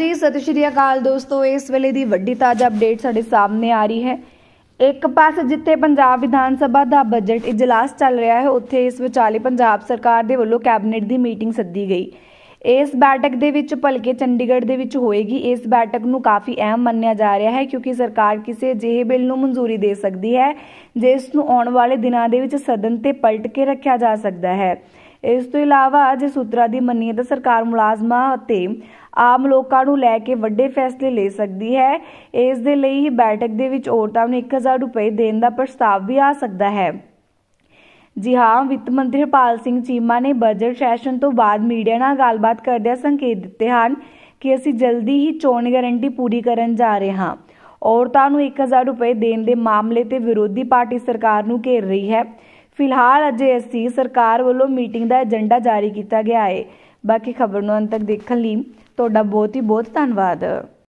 ਜੀ ਸਤਿ ਸ਼੍ਰੀ ਅਕਾਲ ਦੋਸਤੋ ਇਸ ਵੇਲੇ ਦੀ ਵੱਡੀ ਤਾਜ਼ਾ ਅਪਡੇਟ ਸਾਡੇ ਸਾਹਮਣੇ ਆ ਰਹੀ ਹੈ ਇੱਕ ਪਾਸੇ ਜਿੱਥੇ ਪੰਜਾਬ ਵਿਧਾਨ ਸਭਾ ਦਾ ਬਜਟ ਇਜਲਾਸ ਚੱਲ ਰਿਹਾ ਹੈ ਉੱਥੇ ਇਸ ਵਿਚਾਲੇ ਪੰਜਾਬ ਸਰਕਾਰ ਦੇ ਵੱਲੋਂ ਕੈਬਨਿਟ ਦੀ ਮੀਟਿੰਗ ਸੱਦੀ ਗਈ ਇਸ ਬੈਠਕ ਦੇ ਵਿੱਚ ਭਲਕੇ ਚੰਡੀਗੜ੍ਹ ਦੇ ਵਿੱਚ ਹੋਏਗੀ ਇਸ ਬੈਠਕ ਨੂੰ ਕਾਫੀ ਅਹਿਮ ਮੰਨਿਆ ਜਾ ਰਿਹਾ ਹੈ ਕਿਉਂਕਿ ਸਰਕਾਰ ਕਿਸੇ ਜਿਹੇ ਬਿੱਲ ਨੂੰ ਮਨਜ਼ੂਰੀ ਦੇ ਸਕਦੀ ਹੈ ਜਿਸ ਨੂੰ ਆਉਣ ਵਾਲੇ ਦਿਨਾਂ ਦੇ ਵਿੱਚ ਸਦਨ ਤੇ ਪਲਟ ਕੇ ਰੱਖਿਆ ਜਾ ਸਕਦਾ ਹੈ ਇਸ ਤੋਂ ਇਲਾਵਾ ਜੇ ਸੂਤਰਾਂ ਦੀ ਮੰਨੀਏ ਤਾਂ ਸਰਕਾਰ ਮੁਲਾਜ਼ਮਾਂ ਅਤੇ ਆਮ ਲੋਕਾਂ ਨੂੰ ਲੈ ਕੇ ਵੱਡੇ ਫੈਸਲੇ ਲੈ ਸਕਦੀ ਹੈ ਇਸ ਦੇ ਲਈ ਹੀ ਬੈਠਕ ਦੇ ਵਿੱਚ ਔਰਤਾਂ ਨੂੰ 1000 ਰੁਪਏ ਦੇਣ ਦਾ ਪ੍ਰਸਤਾਵ ਵੀ ਆ ਸਕਦਾ ਹੈ ਜੀ ਹਾਂ ਵਿੱਤ ਮੰਤਰੀ ਪਾਲ ਸਿੰਘ ਚੀਮਾ ਨੇ ਬਜਟ ਸੈਸ਼ਨ ਤੋਂ ਬਾਅਦ ਮੀਡੀਆ ਨਾਲ ਗੱਲਬਾਤ ਕਰਦਿਆਂ ਸੰਕੇਤ ਦਿੱਤੇ ਹਨ ਕਿ ਅਸੀਂ ਜਲਦੀ ਹੀ ਚੋਣ ਗਾਰੰਟੀ ਪੂਰੀ ਕਰਨ ਜਾ ਰਹੇ ਹਾਂ ਔਰਤਾਂ ਨੂੰ 1000 ਰੁਪਏ ਦੇਣ ਦੇ ਮਾਮਲੇ ਤੇ ਵਿਰੋਧੀ ਪਾਰਟੀ ਸਰਕਾਰ ਨੂੰ ਘੇਰ ਰਹੀ ਹੈ ਫਿਲਹਾਲ ਅਜੇ ਅਸੀਂ ਸਰਕਾਰ ਵੱਲੋਂ ਮੀਟਿੰਗ ਦਾ ਏਜੰਡਾ ਜਾਰੀ ਕੀਤਾ ਗਿਆ ਹੈ ਬਾਕੀ ਖਬਰ ਨੂੰ ਅੰਤ ਤੱਕ ਦੇਖਣ ਲਈ ਤੁਹਾਡਾ ਬਹੁਤ ਹੀ ਬਹੁਤ ਧੰਨਵਾਦ